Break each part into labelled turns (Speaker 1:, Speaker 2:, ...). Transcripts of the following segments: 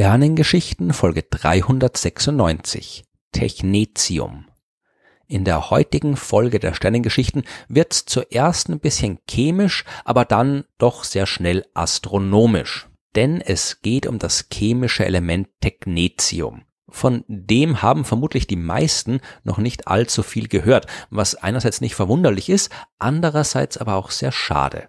Speaker 1: Sternengeschichten Folge 396 Technetium. In der heutigen Folge der Sternengeschichten wird's zuerst ein bisschen chemisch, aber dann doch sehr schnell astronomisch. Denn es geht um das chemische Element Technetium. Von dem haben vermutlich die meisten noch nicht allzu viel gehört, was einerseits nicht verwunderlich ist, andererseits aber auch sehr schade.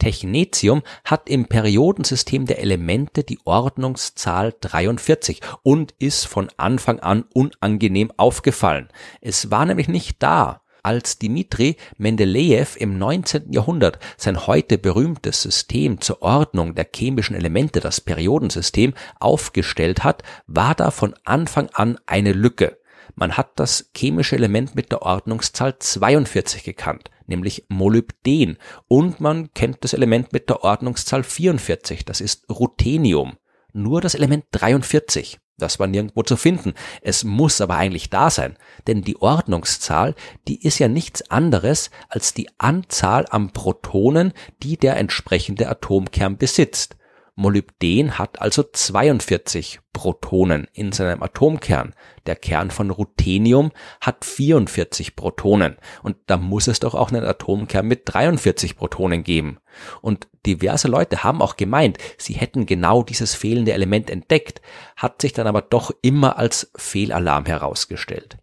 Speaker 1: Technetium hat im Periodensystem der Elemente die Ordnungszahl 43 und ist von Anfang an unangenehm aufgefallen. Es war nämlich nicht da, als Dimitri Mendeleev im 19. Jahrhundert sein heute berühmtes System zur Ordnung der chemischen Elemente, das Periodensystem, aufgestellt hat, war da von Anfang an eine Lücke. Man hat das chemische Element mit der Ordnungszahl 42 gekannt, nämlich Molybden. Und man kennt das Element mit der Ordnungszahl 44, das ist Ruthenium. Nur das Element 43. Das war nirgendwo zu finden. Es muss aber eigentlich da sein. Denn die Ordnungszahl, die ist ja nichts anderes als die Anzahl an Protonen, die der entsprechende Atomkern besitzt. Molybden hat also 42 Protonen in seinem Atomkern. Der Kern von Ruthenium hat 44 Protonen. Und da muss es doch auch einen Atomkern mit 43 Protonen geben. Und diverse Leute haben auch gemeint, sie hätten genau dieses fehlende Element entdeckt, hat sich dann aber doch immer als Fehlalarm herausgestellt.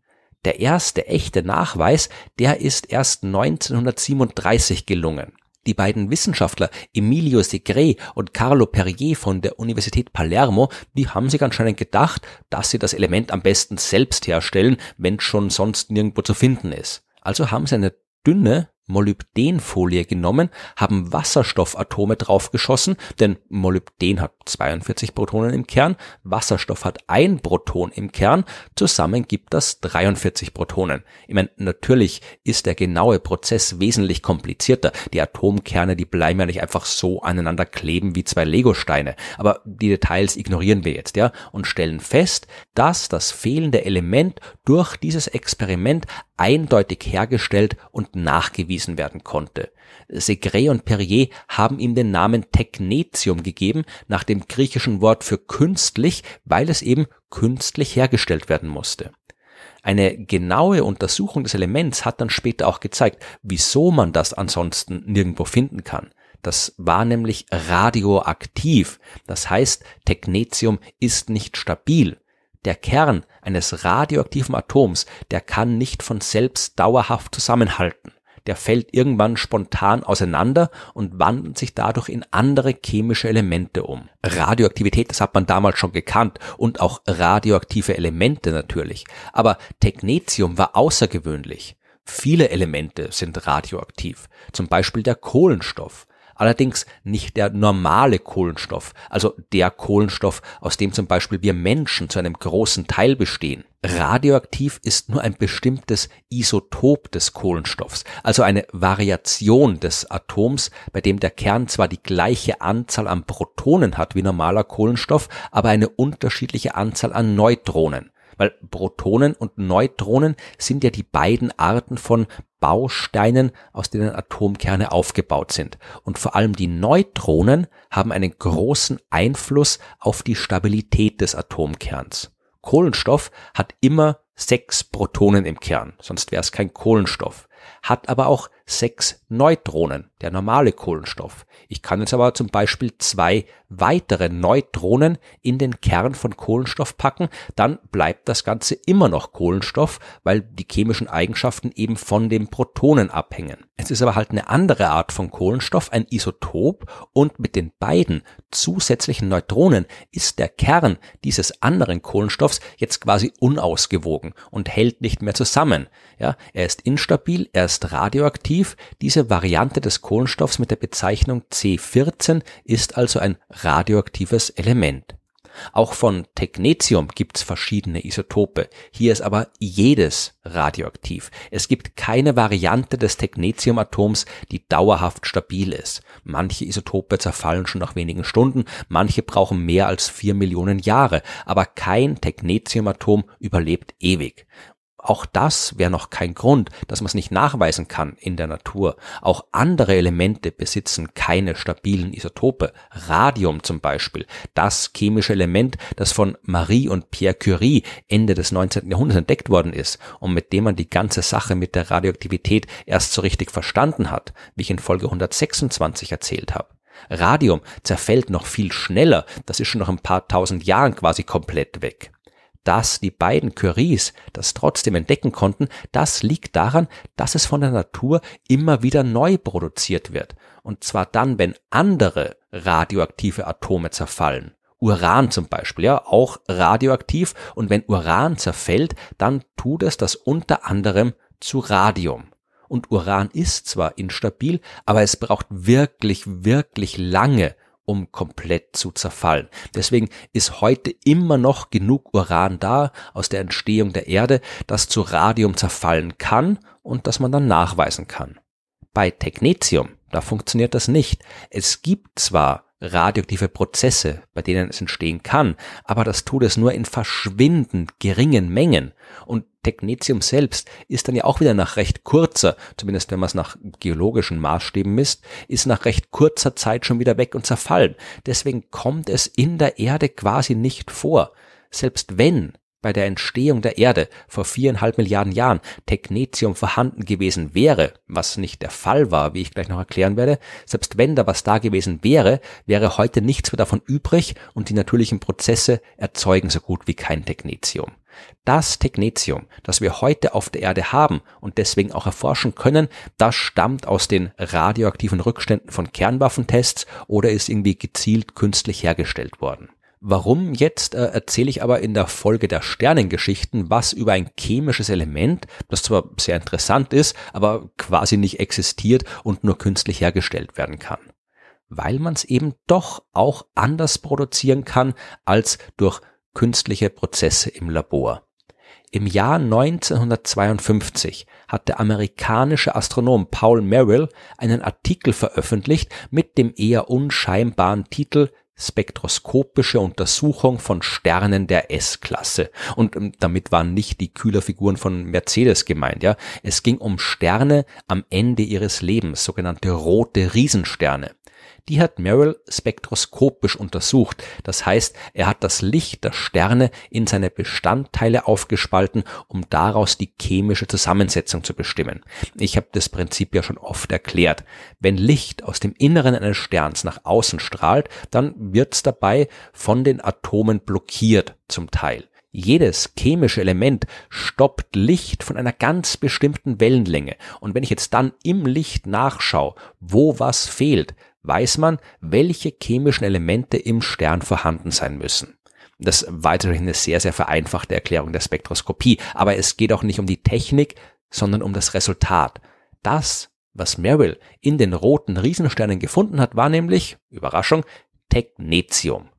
Speaker 1: Der erste echte Nachweis, der ist erst 1937 gelungen. Die beiden Wissenschaftler Emilio Segre und Carlo Perrier von der Universität Palermo, die haben sich anscheinend gedacht, dass sie das Element am besten selbst herstellen, wenn schon sonst nirgendwo zu finden ist. Also haben sie eine dünne, Molybdenfolie genommen, haben Wasserstoffatome draufgeschossen, denn Molybden hat 42 Protonen im Kern, Wasserstoff hat ein Proton im Kern, zusammen gibt das 43 Protonen. Ich meine, natürlich ist der genaue Prozess wesentlich komplizierter. Die Atomkerne, die bleiben ja nicht einfach so aneinander kleben wie zwei Legosteine, aber die Details ignorieren wir jetzt, ja, und stellen fest, dass das fehlende Element durch dieses Experiment eindeutig hergestellt und nachgewiesen nachgewiesen werden konnte. Segre und Perrier haben ihm den Namen Technetium gegeben, nach dem griechischen Wort für künstlich, weil es eben künstlich hergestellt werden musste. Eine genaue Untersuchung des Elements hat dann später auch gezeigt, wieso man das ansonsten nirgendwo finden kann. Das war nämlich radioaktiv. Das heißt, Technetium ist nicht stabil. Der Kern eines radioaktiven Atoms, der kann nicht von selbst dauerhaft zusammenhalten der fällt irgendwann spontan auseinander und wandelt sich dadurch in andere chemische Elemente um. Radioaktivität, das hat man damals schon gekannt und auch radioaktive Elemente natürlich. Aber Technetium war außergewöhnlich. Viele Elemente sind radioaktiv, zum Beispiel der Kohlenstoff allerdings nicht der normale Kohlenstoff, also der Kohlenstoff, aus dem zum Beispiel wir Menschen zu einem großen Teil bestehen. Radioaktiv ist nur ein bestimmtes Isotop des Kohlenstoffs, also eine Variation des Atoms, bei dem der Kern zwar die gleiche Anzahl an Protonen hat wie normaler Kohlenstoff, aber eine unterschiedliche Anzahl an Neutronen. Weil Protonen und Neutronen sind ja die beiden Arten von Bausteinen, aus denen Atomkerne aufgebaut sind. Und vor allem die Neutronen haben einen großen Einfluss auf die Stabilität des Atomkerns. Kohlenstoff hat immer sechs Protonen im Kern, sonst wäre es kein Kohlenstoff, hat aber auch sechs Neutronen, der normale Kohlenstoff. Ich kann jetzt aber zum Beispiel zwei weitere Neutronen in den Kern von Kohlenstoff packen, dann bleibt das Ganze immer noch Kohlenstoff, weil die chemischen Eigenschaften eben von den Protonen abhängen. Es ist aber halt eine andere Art von Kohlenstoff, ein Isotop, und mit den beiden zusätzlichen Neutronen ist der Kern dieses anderen Kohlenstoffs jetzt quasi unausgewogen und hält nicht mehr zusammen. Ja, er ist instabil, er ist radioaktiv, aktiv. Diese Variante des Kohlenstoffs mit der Bezeichnung C14 ist also ein radioaktives Element. Auch von Technetium gibt's verschiedene Isotope. Hier ist aber jedes radioaktiv. Es gibt keine Variante des technetium die dauerhaft stabil ist. Manche Isotope zerfallen schon nach wenigen Stunden, manche brauchen mehr als vier Millionen Jahre, aber kein technetium überlebt ewig. Auch das wäre noch kein Grund, dass man es nicht nachweisen kann in der Natur. Auch andere Elemente besitzen keine stabilen Isotope. Radium zum Beispiel, das chemische Element, das von Marie und Pierre Curie Ende des 19. Jahrhunderts entdeckt worden ist und mit dem man die ganze Sache mit der Radioaktivität erst so richtig verstanden hat, wie ich in Folge 126 erzählt habe. Radium zerfällt noch viel schneller, das ist schon nach ein paar tausend Jahren quasi komplett weg dass die beiden Curies das trotzdem entdecken konnten, das liegt daran, dass es von der Natur immer wieder neu produziert wird. Und zwar dann, wenn andere radioaktive Atome zerfallen. Uran zum Beispiel, ja, auch radioaktiv. Und wenn Uran zerfällt, dann tut es das unter anderem zu Radium. Und Uran ist zwar instabil, aber es braucht wirklich, wirklich lange, um komplett zu zerfallen. Deswegen ist heute immer noch genug Uran da aus der Entstehung der Erde, das zu Radium zerfallen kann und das man dann nachweisen kann. Bei Technetium, da funktioniert das nicht. Es gibt zwar radioaktive Prozesse, bei denen es entstehen kann, aber das tut es nur in verschwindend geringen Mengen. Und Technetium selbst ist dann ja auch wieder nach recht kurzer, zumindest wenn man es nach geologischen Maßstäben misst, ist nach recht kurzer Zeit schon wieder weg und zerfallen. Deswegen kommt es in der Erde quasi nicht vor. Selbst wenn bei der Entstehung der Erde vor viereinhalb Milliarden Jahren Technetium vorhanden gewesen wäre, was nicht der Fall war, wie ich gleich noch erklären werde, selbst wenn da was da gewesen wäre, wäre heute nichts mehr davon übrig und die natürlichen Prozesse erzeugen so gut wie kein Technetium. Das Technetium, das wir heute auf der Erde haben und deswegen auch erforschen können, das stammt aus den radioaktiven Rückständen von Kernwaffentests oder ist irgendwie gezielt künstlich hergestellt worden. Warum jetzt äh, erzähle ich aber in der Folge der Sternengeschichten was über ein chemisches Element, das zwar sehr interessant ist, aber quasi nicht existiert und nur künstlich hergestellt werden kann. Weil man es eben doch auch anders produzieren kann als durch künstliche Prozesse im Labor. Im Jahr 1952 hat der amerikanische Astronom Paul Merrill einen Artikel veröffentlicht mit dem eher unscheinbaren Titel spektroskopische Untersuchung von Sternen der S-Klasse. Und ähm, damit waren nicht die Kühlerfiguren von Mercedes gemeint, ja. Es ging um Sterne am Ende ihres Lebens, sogenannte rote Riesensterne die hat Merrill spektroskopisch untersucht. Das heißt, er hat das Licht der Sterne in seine Bestandteile aufgespalten, um daraus die chemische Zusammensetzung zu bestimmen. Ich habe das Prinzip ja schon oft erklärt. Wenn Licht aus dem Inneren eines Sterns nach außen strahlt, dann wird es dabei von den Atomen blockiert zum Teil. Jedes chemische Element stoppt Licht von einer ganz bestimmten Wellenlänge. Und wenn ich jetzt dann im Licht nachschaue, wo was fehlt, weiß man, welche chemischen Elemente im Stern vorhanden sein müssen. Das ist weiterhin eine sehr, sehr vereinfachte Erklärung der Spektroskopie. Aber es geht auch nicht um die Technik, sondern um das Resultat. Das, was Merrill in den roten Riesensternen gefunden hat, war nämlich, Überraschung, Technetium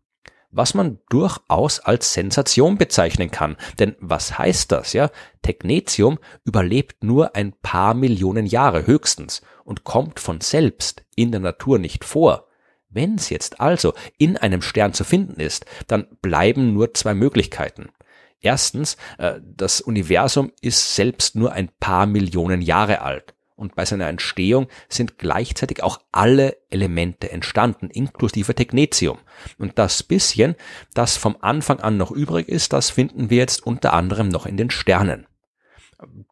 Speaker 1: was man durchaus als Sensation bezeichnen kann. Denn was heißt das, ja? Technetium überlebt nur ein paar Millionen Jahre höchstens und kommt von selbst in der Natur nicht vor. Wenn es jetzt also in einem Stern zu finden ist, dann bleiben nur zwei Möglichkeiten. Erstens, äh, das Universum ist selbst nur ein paar Millionen Jahre alt und bei seiner Entstehung sind gleichzeitig auch alle Elemente entstanden, inklusive Technetium. Und das bisschen, das vom Anfang an noch übrig ist, das finden wir jetzt unter anderem noch in den Sternen.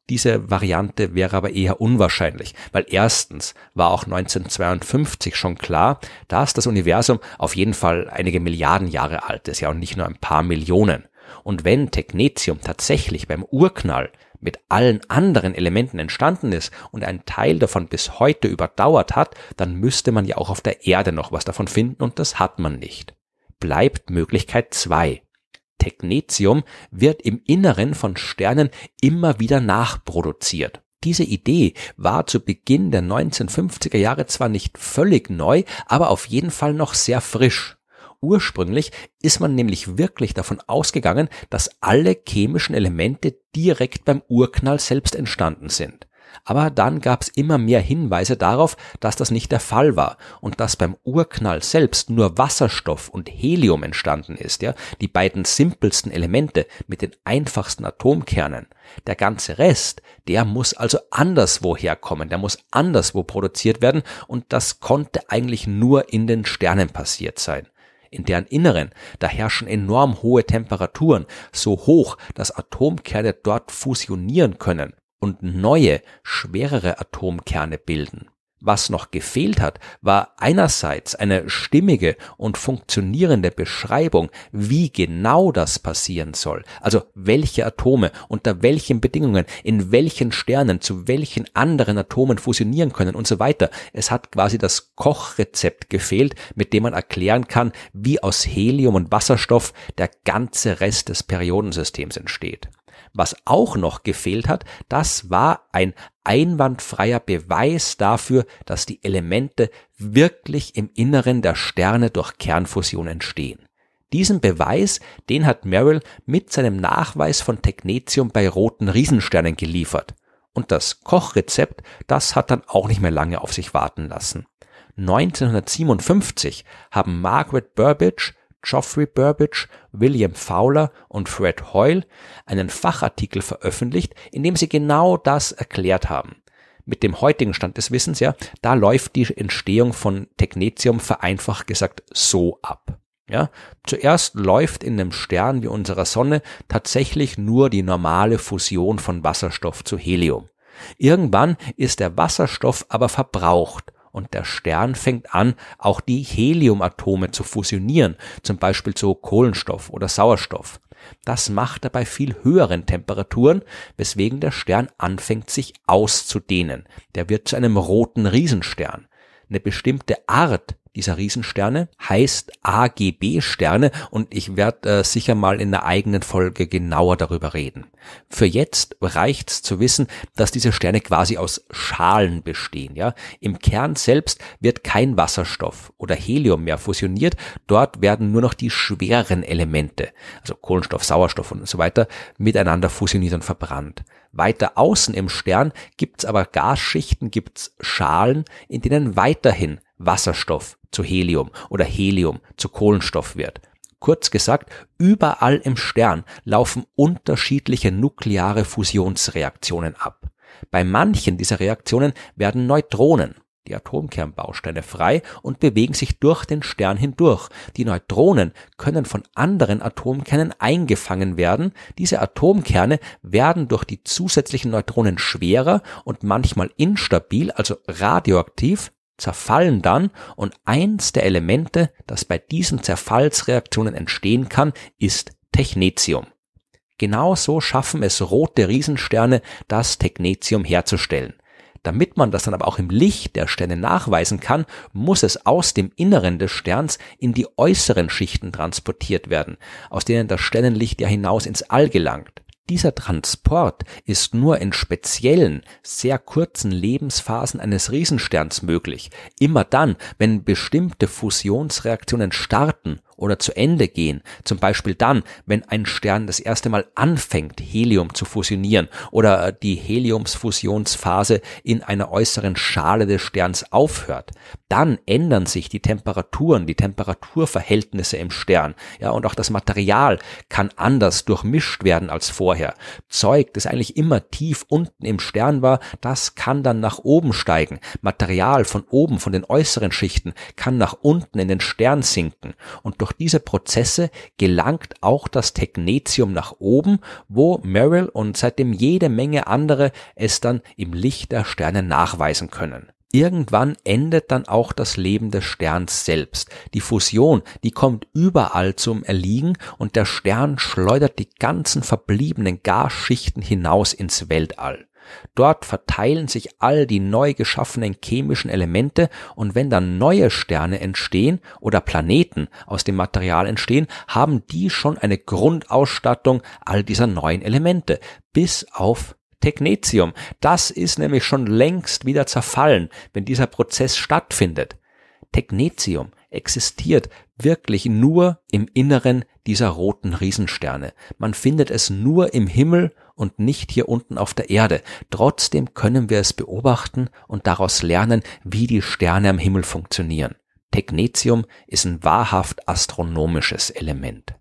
Speaker 1: Diese Variante wäre aber eher unwahrscheinlich, weil erstens war auch 1952 schon klar, dass das Universum auf jeden Fall einige Milliarden Jahre alt ist, ja und nicht nur ein paar Millionen. Und wenn Technetium tatsächlich beim Urknall mit allen anderen Elementen entstanden ist und ein Teil davon bis heute überdauert hat, dann müsste man ja auch auf der Erde noch was davon finden und das hat man nicht. Bleibt Möglichkeit 2. Technetium wird im Inneren von Sternen immer wieder nachproduziert. Diese Idee war zu Beginn der 1950er Jahre zwar nicht völlig neu, aber auf jeden Fall noch sehr frisch. Ursprünglich ist man nämlich wirklich davon ausgegangen, dass alle chemischen Elemente direkt beim Urknall selbst entstanden sind. Aber dann gab es immer mehr Hinweise darauf, dass das nicht der Fall war und dass beim Urknall selbst nur Wasserstoff und Helium entstanden ist, ja, die beiden simpelsten Elemente mit den einfachsten Atomkernen. Der ganze Rest, der muss also anderswo herkommen, der muss anderswo produziert werden und das konnte eigentlich nur in den Sternen passiert sein. In deren Inneren, da herrschen enorm hohe Temperaturen, so hoch, dass Atomkerne dort fusionieren können und neue, schwerere Atomkerne bilden. Was noch gefehlt hat, war einerseits eine stimmige und funktionierende Beschreibung, wie genau das passieren soll, also welche Atome unter welchen Bedingungen, in welchen Sternen zu welchen anderen Atomen fusionieren können und so weiter. Es hat quasi das Kochrezept gefehlt, mit dem man erklären kann, wie aus Helium und Wasserstoff der ganze Rest des Periodensystems entsteht. Was auch noch gefehlt hat, das war ein einwandfreier Beweis dafür, dass die Elemente wirklich im Inneren der Sterne durch Kernfusion entstehen. Diesen Beweis, den hat Merrill mit seinem Nachweis von Technetium bei roten Riesensternen geliefert. Und das Kochrezept, das hat dann auch nicht mehr lange auf sich warten lassen. 1957 haben Margaret Burbage, Geoffrey Burbage, William Fowler und Fred Hoyle einen Fachartikel veröffentlicht, in dem sie genau das erklärt haben. Mit dem heutigen Stand des Wissens, ja, da läuft die Entstehung von Technetium vereinfacht gesagt so ab. Ja, zuerst läuft in einem Stern wie unserer Sonne tatsächlich nur die normale Fusion von Wasserstoff zu Helium. Irgendwann ist der Wasserstoff aber verbraucht und der Stern fängt an, auch die Heliumatome zu fusionieren, zum Beispiel zu Kohlenstoff oder Sauerstoff. Das macht er bei viel höheren Temperaturen, weswegen der Stern anfängt sich auszudehnen. Der wird zu einem roten Riesenstern. Eine bestimmte Art dieser Riesensterne, heißt AGB-Sterne und ich werde äh, sicher mal in einer eigenen Folge genauer darüber reden. Für jetzt reicht's zu wissen, dass diese Sterne quasi aus Schalen bestehen. Ja? Im Kern selbst wird kein Wasserstoff oder Helium mehr fusioniert, dort werden nur noch die schweren Elemente, also Kohlenstoff, Sauerstoff und so weiter, miteinander fusioniert und verbrannt. Weiter außen im Stern gibt's aber Gasschichten, gibt's Schalen, in denen weiterhin Wasserstoff zu Helium oder Helium zu Kohlenstoff wird. Kurz gesagt, überall im Stern laufen unterschiedliche nukleare Fusionsreaktionen ab. Bei manchen dieser Reaktionen werden Neutronen, die Atomkernbausteine, frei und bewegen sich durch den Stern hindurch. Die Neutronen können von anderen Atomkernen eingefangen werden. Diese Atomkerne werden durch die zusätzlichen Neutronen schwerer und manchmal instabil, also radioaktiv, zerfallen dann und eins der Elemente, das bei diesen Zerfallsreaktionen entstehen kann, ist Technetium. Genauso schaffen es rote Riesensterne, das Technetium herzustellen. Damit man das dann aber auch im Licht der Sterne nachweisen kann, muss es aus dem Inneren des Sterns in die äußeren Schichten transportiert werden, aus denen das Sternenlicht ja hinaus ins All gelangt. Dieser Transport ist nur in speziellen, sehr kurzen Lebensphasen eines Riesensterns möglich. Immer dann, wenn bestimmte Fusionsreaktionen starten oder zu Ende gehen. Zum Beispiel dann, wenn ein Stern das erste Mal anfängt, Helium zu fusionieren oder äh, die Heliumsfusionsphase in einer äußeren Schale des Sterns aufhört. Dann ändern sich die Temperaturen, die Temperaturverhältnisse im Stern. Ja, und auch das Material kann anders durchmischt werden als vorher. Zeug, das eigentlich immer tief unten im Stern war, das kann dann nach oben steigen. Material von oben, von den äußeren Schichten, kann nach unten in den Stern sinken. Und durch diese Prozesse gelangt auch das Technetium nach oben, wo Merrill und seitdem jede Menge andere es dann im Licht der Sterne nachweisen können. Irgendwann endet dann auch das Leben des Sterns selbst. Die Fusion, die kommt überall zum Erliegen und der Stern schleudert die ganzen verbliebenen Gasschichten hinaus ins Weltall. Dort verteilen sich all die neu geschaffenen chemischen Elemente und wenn dann neue Sterne entstehen oder Planeten aus dem Material entstehen, haben die schon eine Grundausstattung all dieser neuen Elemente, bis auf Technetium. Das ist nämlich schon längst wieder zerfallen, wenn dieser Prozess stattfindet. Technetium existiert wirklich nur im Inneren dieser roten Riesensterne. Man findet es nur im Himmel und nicht hier unten auf der Erde. Trotzdem können wir es beobachten und daraus lernen, wie die Sterne am Himmel funktionieren. Technetium ist ein wahrhaft astronomisches Element.